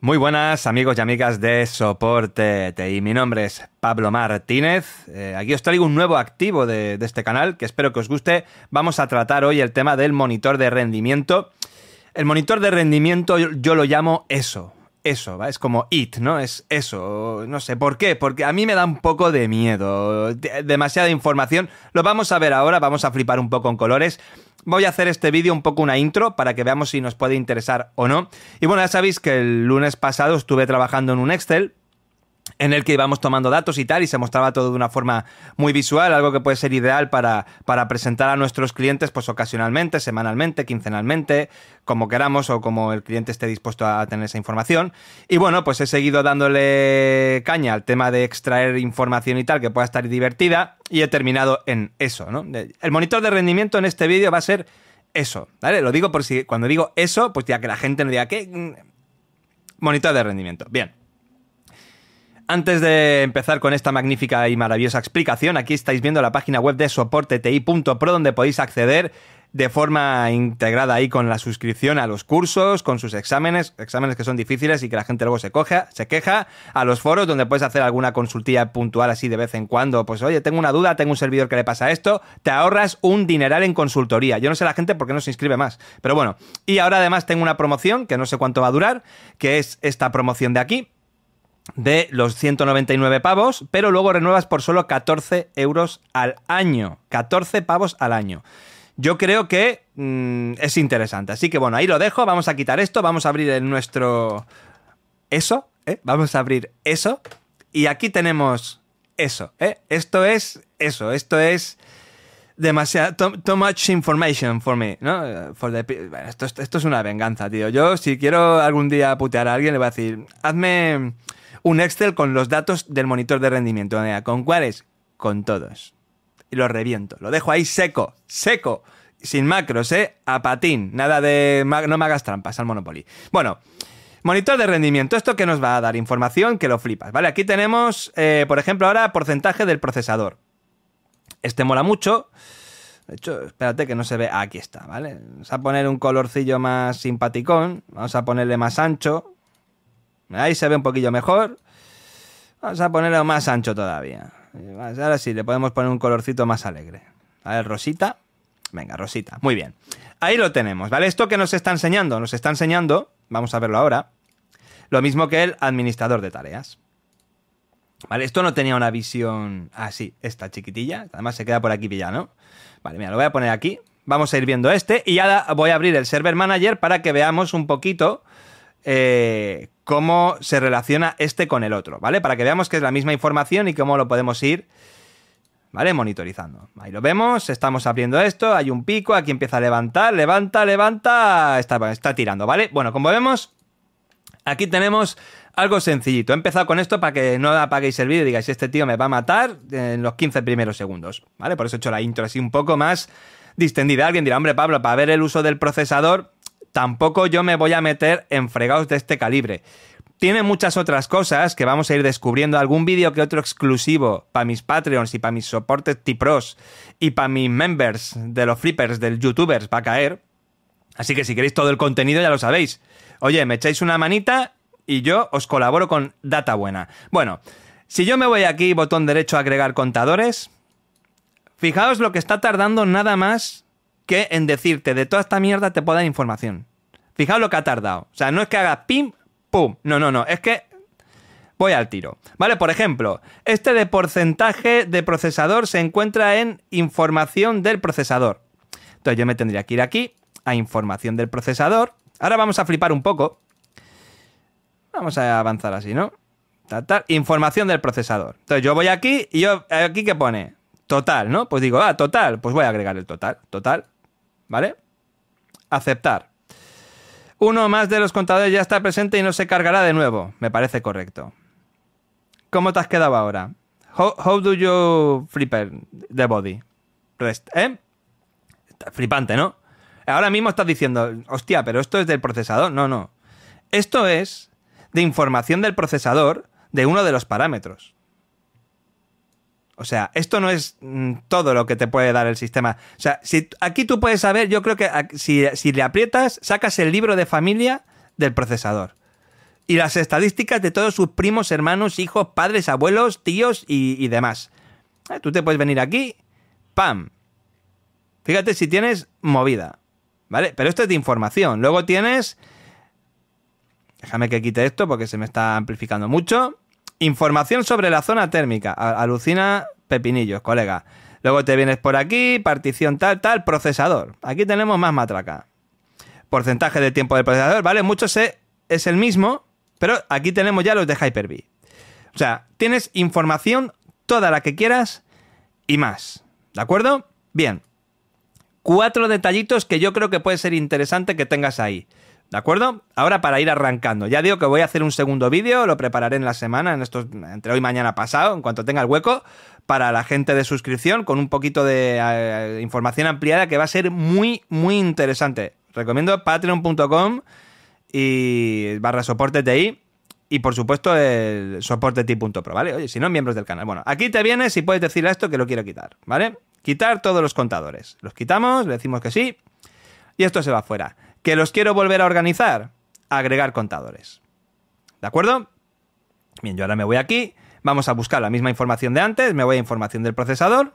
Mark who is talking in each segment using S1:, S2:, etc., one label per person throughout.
S1: Muy buenas amigos y amigas de Soporte y mi nombre es Pablo Martínez, eh, aquí os traigo un nuevo activo de, este canal que espero que os guste, vamos a tratar hoy el tema del monitor de rendimiento. El monitor de rendimiento yo lo llamo eso, eso, Es como it, ¿no? Es eso, no sé, ¿por qué? Porque a mí me da un poco de miedo, demasiada información. Lo vamos a ver ahora, vamos a flipar un poco en colores. Voy a hacer este vídeo un poco una intro para que veamos si nos puede interesar o no. Y bueno, ya sabéis que el lunes pasado estuve trabajando en un Excel en el que íbamos tomando datos y tal, y se mostraba todo de una forma muy visual, algo que puede ser ideal para, presentar a nuestros clientes, pues ocasionalmente, semanalmente, quincenalmente, como queramos o como el cliente esté dispuesto a tener esa información. Y bueno, pues he seguido dándole caña al tema de extraer información y tal, que pueda estar divertida, y he terminado en eso, El monitor de rendimiento en este vídeo va a ser eso, ¿vale? Lo digo por si cuando digo eso, pues ya que la gente no diga que... Mm, monitor de rendimiento, bien. Antes de empezar con esta magnífica y maravillosa explicación, aquí estáis viendo la página web de soporteti.pro donde podéis acceder de forma integrada ahí con la suscripción a los cursos, con sus exámenes, exámenes que son difíciles y que la gente luego se coja, se queja, a los foros donde puedes hacer alguna consultilla puntual así de vez en cuando, pues oye, tengo una duda, tengo un servidor que le pasa esto, te ahorras un dineral en consultoría. Yo no sé la gente por qué no se inscribe más, pero bueno. Y ahora además tengo una promoción que no sé cuánto va a durar, que es esta promoción de aquí, de los 199 pavos, pero luego renuevas por solo 14 euros al año. 14 pavos al año. Yo creo que mm, es interesante. Así que bueno, ahí lo dejo. Vamos a quitar esto. Vamos a abrir en nuestro... Eso. ¿eh? Vamos a abrir eso. Y aquí tenemos eso. ¿eh? Esto es eso. Esto es demasiado too, much information for me, esto, esto, es una venganza, tío. Yo si quiero algún día putear a alguien le voy a decir, hazme un Excel con los datos del monitor de rendimiento. ¿Con cuáles? Con todos. Y lo reviento. Lo dejo ahí seco, seco. Sin macros, ¿eh? A patín. Nada de... No me hagas trampas al Monopoly. Bueno, monitor de rendimiento. Esto que nos va a dar información que lo flipas, ¿vale? Aquí tenemos, eh, por ejemplo, ahora porcentaje del procesador. Este mola mucho. De hecho, espérate que no se ve. aquí está, ¿vale? Vamos a poner un colorcillo más simpaticón. Vamos a ponerle más ancho. Ahí se ve un poquillo mejor. Vamos a ponerlo más ancho todavía. Ahora sí, le podemos poner un colorcito más alegre. A ver, rosita. Venga, rosita. Muy bien. Ahí lo tenemos, ¿vale? Esto que nos está enseñando, nos está enseñando, vamos a verlo ahora, lo mismo que el administrador de tareas. Vale, esto no tenía una visión así, esta chiquitilla. Además se queda por aquí pillado, Vale, mira, lo voy a poner aquí. Vamos a ir viendo este y ya voy a abrir el Server Manager para que veamos un poquito eh, cómo se relaciona este con el otro, ¿vale? Para que veamos que es la misma información y cómo lo podemos ir, ¿vale? Monitorizando. Ahí lo vemos, estamos abriendo esto, hay un pico, aquí empieza a levantar, levanta, levanta, está, está tirando, ¿vale? Bueno, como vemos, aquí tenemos algo sencillito. He empezado con esto para que no apaguéis el vídeo y digáis, este tío me va a matar en los 15 primeros segundos, ¿vale? Por eso he hecho la intro así un poco más distendida. Alguien dirá, hombre, Pablo, para ver el uso del procesador tampoco yo me voy a meter en fregados de este calibre. Tiene muchas otras cosas que vamos a ir descubriendo. Algún vídeo que otro exclusivo para mis Patreons y para mis soportes T-Pros y para mis members de los flippers del YouTubers va a caer. Así que si queréis todo el contenido ya lo sabéis. Oye, me echáis una manita y yo os colaboro con data buena. Bueno, si yo me voy aquí, botón derecho, agregar contadores. Fijaos lo que está tardando nada más que en decirte de toda esta mierda te pueda dar información. Fijaos lo que ha tardado. O sea, no es que haga pim, pum. No, no, no. Es que voy al tiro. Vale, por ejemplo, este de porcentaje de procesador se encuentra en información del procesador. Entonces yo me tendría que ir aquí a información del procesador. Ahora vamos a flipar un poco. Vamos a avanzar así, ¿no? Total Información del procesador. Entonces yo voy aquí y yo aquí que pone total, ¿no? Pues digo, ah, total, pues voy a agregar el total, total. ¿vale? Aceptar. Uno más de los contadores ya está presente y no se cargará de nuevo. Me parece correcto. ¿Cómo te has quedado ahora? How, do you flipper the body? Rest, ¿Eh? Flipante, ¿no? Ahora mismo estás diciendo, hostia, pero esto es del procesador. No, no. Esto es de información del procesador de uno de los parámetros. O sea, esto no es mm, todo lo que te puede dar el sistema. O sea, si aquí tú puedes saber, yo creo que si, le aprietas, sacas el libro de familia del procesador. Y las estadísticas de todos sus primos, hermanos, hijos, padres, abuelos, tíos y, y demás. Eh, tú te puedes venir aquí, ¡pam! Fíjate si tienes movida, ¿vale? Pero esto es de información. Luego tienes... Déjame que quite esto porque se me está amplificando mucho. Información sobre la zona térmica. Alucina pepinillos, colega. Luego te vienes por aquí, partición tal, tal, procesador. Aquí tenemos más matraca. Porcentaje de tiempo del procesador, ¿vale? Mucho es el mismo, pero aquí tenemos ya los de Hyper-V. O sea, tienes información toda la que quieras y más. ¿De acuerdo? Bien. Cuatro detallitos que yo creo que puede ser interesante que tengas ahí. ¿De acuerdo? Ahora para ir arrancando. Ya digo que voy a hacer un segundo vídeo, lo prepararé en la semana, en estos, entre hoy y mañana pasado, en cuanto tenga el hueco, para la gente de suscripción, con un poquito de eh, información ampliada que va a ser muy, muy interesante. Recomiendo patreon.com y barra soporte TI y por supuesto el soporte ti.pro, ¿vale? Oye, si no, miembros del canal. Bueno, aquí te vienes y puedes decirle a esto que lo quiero quitar, ¿vale? Quitar todos los contadores. Los quitamos, le decimos que sí y esto se va afuera. ¿Que los quiero volver a organizar? Agregar contadores. ¿De acuerdo? Bien, yo ahora me voy aquí. Vamos a buscar la misma información de antes. Me voy a información del procesador.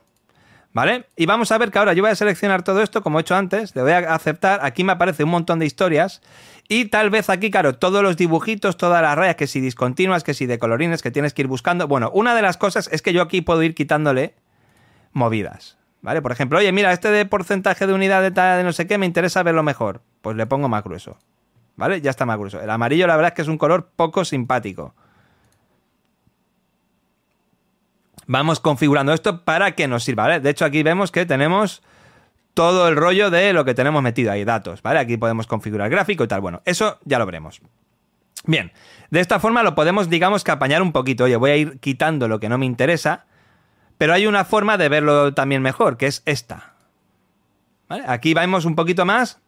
S1: ¿Vale? Y vamos a ver que ahora yo voy a seleccionar todo esto como he hecho antes. Le voy a aceptar. Aquí me aparece un montón de historias. Y tal vez aquí, claro, todos los dibujitos, todas las rayas, que si discontinuas, que si de colorines, que tienes que ir buscando. Bueno, una de las cosas es que yo aquí puedo ir quitándole movidas. ¿Vale? Por ejemplo, oye, mira, este de porcentaje de unidad de tal de no sé qué me interesa verlo mejor. Pues le pongo más grueso. ¿Vale? Ya está más grueso. El amarillo, la verdad es que es un color poco simpático. Vamos configurando esto para que nos sirva, ¿vale? De hecho, aquí vemos que tenemos todo el rollo de lo que tenemos metido ahí, datos, ¿vale? Aquí podemos configurar gráfico y tal. Bueno, eso ya lo veremos. Bien, de esta forma lo podemos, digamos, que apañar un poquito. Oye, voy a ir quitando lo que no me interesa pero hay una forma de verlo también mejor, que es esta. ¿Vale? Aquí vamos un poquito más,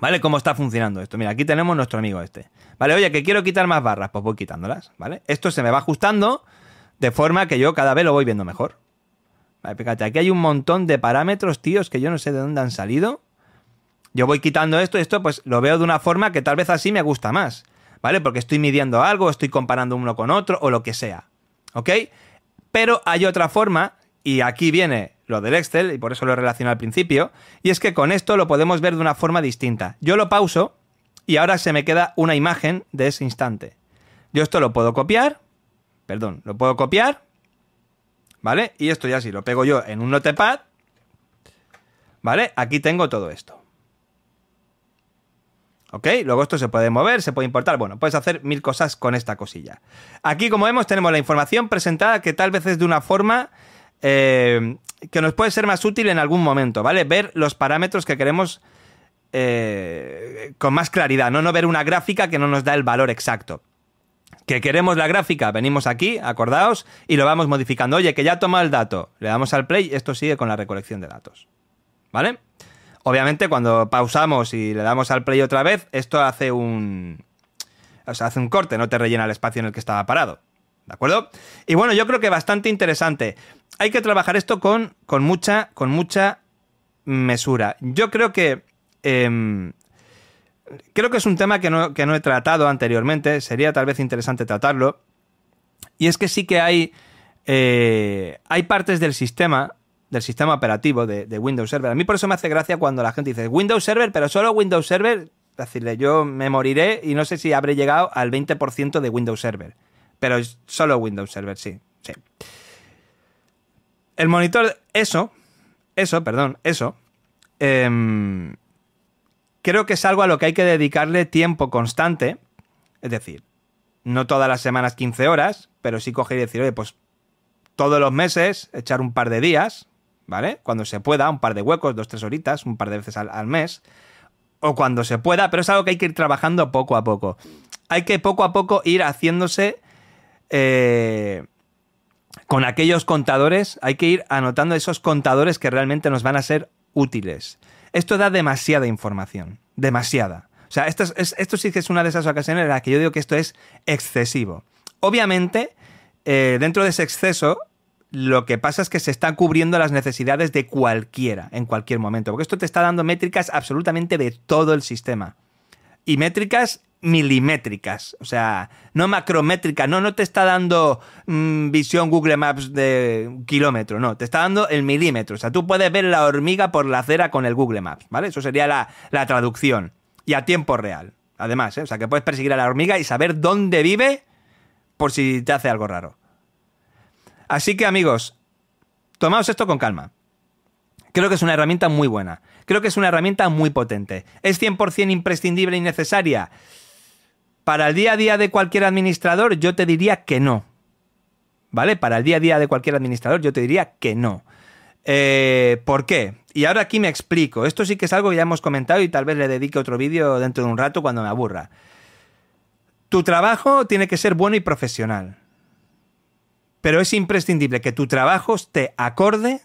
S1: ¿vale? Cómo está funcionando esto. Mira, aquí tenemos nuestro amigo este. Vale, oye, que quiero quitar más barras, pues voy quitándolas, ¿vale? Esto se me va ajustando de forma que yo cada vez lo voy viendo mejor. Vale, fíjate, aquí hay un montón de parámetros, tíos, que yo no sé de dónde han salido. Yo voy quitando esto y esto pues lo veo de una forma que tal vez así me gusta más, ¿vale? Porque estoy midiendo algo, estoy comparando uno con otro o lo que sea, ¿ok? Pero hay otra forma, y aquí viene lo del Excel, y por eso lo relaciono al principio, y es que con esto lo podemos ver de una forma distinta. Yo lo pauso y ahora se me queda una imagen de ese instante. Yo esto lo puedo copiar, perdón, lo puedo copiar, ¿vale? Y esto ya si lo pego yo en un notepad, ¿vale? Aquí tengo todo esto. ¿Ok? Luego esto se puede mover, se puede importar. Bueno, puedes hacer mil cosas con esta cosilla. Aquí, como vemos, tenemos la información presentada que tal vez es de una forma eh, que nos puede ser más útil en algún momento, ¿vale? Ver los parámetros que queremos eh, con más claridad, ¿no? no ver una gráfica que no nos da el valor exacto. Que queremos la gráfica, venimos aquí, acordaos, y lo vamos modificando. Oye, que ya toma el dato, le damos al play, esto sigue con la recolección de datos. ¿Vale? Obviamente, cuando pausamos y le damos al play otra vez, esto hace un. hace un corte, no te rellena el espacio en el que estaba parado. ¿De acuerdo? Y bueno, yo creo que bastante interesante. Hay que trabajar esto con, con mucha, con mucha mesura. Yo creo que. Em, creo que es un tema que no, he tratado anteriormente. Sería tal vez interesante tratarlo. Y es que sí que hay. Eh, hay partes del sistema del sistema operativo de, Windows Server. A mí por eso me hace gracia cuando la gente dice Windows Server, pero solo Windows Server. Decirle, yo me moriré y no sé si habré llegado al 20% de Windows Server. Pero solo Windows Server, sí. sí. El monitor, eso, eso, perdón, eso. Em, creo que es algo a lo que hay que dedicarle tiempo constante. Es decir, no todas las semanas 15 horas, pero sí coger y decir, oye, pues todos los meses echar un par de días, ¿vale? Cuando se pueda, un par de huecos, dos, tres horitas, un par de veces al, mes, o cuando se pueda, pero es algo que hay que ir trabajando poco a poco. Hay que poco a poco ir haciéndose... Eh, con aquellos contadores, hay que ir anotando esos contadores que realmente nos van a ser útiles. Esto da demasiada información, demasiada. O sea, esto, es, esto sí que es una de esas ocasiones en las que yo digo que esto es excesivo. Obviamente, eh, dentro de ese exceso lo que pasa es que se están cubriendo las necesidades de cualquiera en cualquier momento, porque esto te está dando métricas absolutamente de todo el sistema. Y métricas milimétricas, o sea, no macrométricas, no, no te está dando mm, visión Google Maps de kilómetro, no, te está dando el milímetro, o sea, tú puedes ver la hormiga por la acera con el Google Maps, ¿vale? Eso sería la, la traducción, y a tiempo real, además, ¿eh? o sea, que puedes perseguir a la hormiga y saber dónde vive por si te hace algo raro. Así que amigos, tomaos esto con calma. Creo que es una herramienta muy buena. Creo que es una herramienta muy potente. ¿Es 100% imprescindible y necesaria? Para el día a día de cualquier administrador yo te diría que no. ¿Vale? Para el día a día de cualquier administrador yo te diría que no. Eh, ¿Por qué? Y ahora aquí me explico. Esto sí que es algo que ya hemos comentado y tal vez le dedique otro vídeo dentro de un rato cuando me aburra. Tu trabajo tiene que ser bueno y profesional. Pero es imprescindible que tu trabajo esté acorde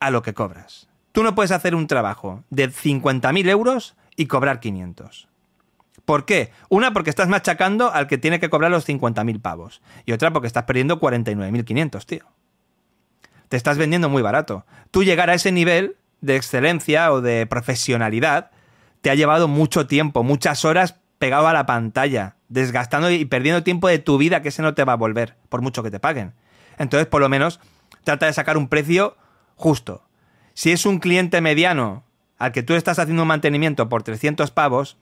S1: a lo que cobras. Tú no puedes hacer un trabajo de 50.000 euros y cobrar 500. ¿Por qué? Una, porque estás machacando al que tiene que cobrar los 50.000 pavos. Y otra, porque estás perdiendo 49.500, tío. Te estás vendiendo muy barato. Tú llegar a ese nivel de excelencia o de profesionalidad te ha llevado mucho tiempo, muchas horas pegado a la pantalla, desgastando y perdiendo tiempo de tu vida que ese no te va a volver, por mucho que te paguen entonces por lo menos trata de sacar un precio justo. Si es un cliente mediano al que tú estás haciendo un mantenimiento por 300 pavos,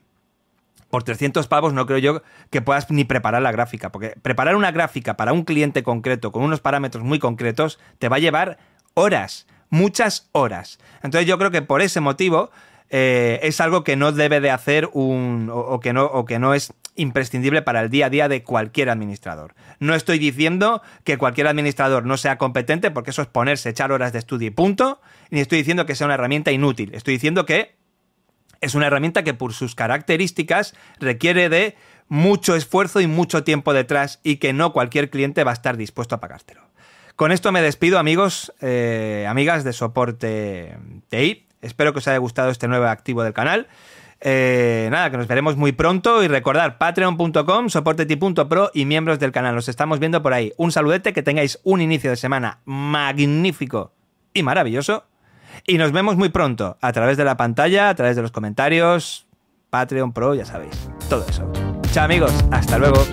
S1: por 300 pavos no creo yo que puedas ni preparar la gráfica, porque preparar una gráfica para un cliente concreto, con unos parámetros muy concretos, te va a llevar horas, muchas horas. Entonces yo creo que por ese motivo eh, es algo que no debe de hacer un, o, que no, o que no es imprescindible para el día a día de cualquier administrador. No estoy diciendo que cualquier administrador no sea competente, porque eso es ponerse, echar horas de estudio y punto, ni estoy diciendo que sea una herramienta inútil, estoy diciendo que es una herramienta que por sus características requiere de mucho esfuerzo y mucho tiempo detrás y que no cualquier cliente va a estar dispuesto a pagártelo. Con esto me despido amigos, eh, amigas de soporte TI. Espero que os haya gustado este nuevo activo del canal. Eh, nada, que nos veremos muy pronto y recordar patreon.com, soporteti.pro y miembros del canal. los estamos viendo por ahí. Un saludete, que tengáis un inicio de semana magnífico y maravilloso. Y nos vemos muy pronto, a través de la pantalla, a través de los comentarios, Patreon Pro, ya sabéis, todo eso. Chao amigos, hasta luego.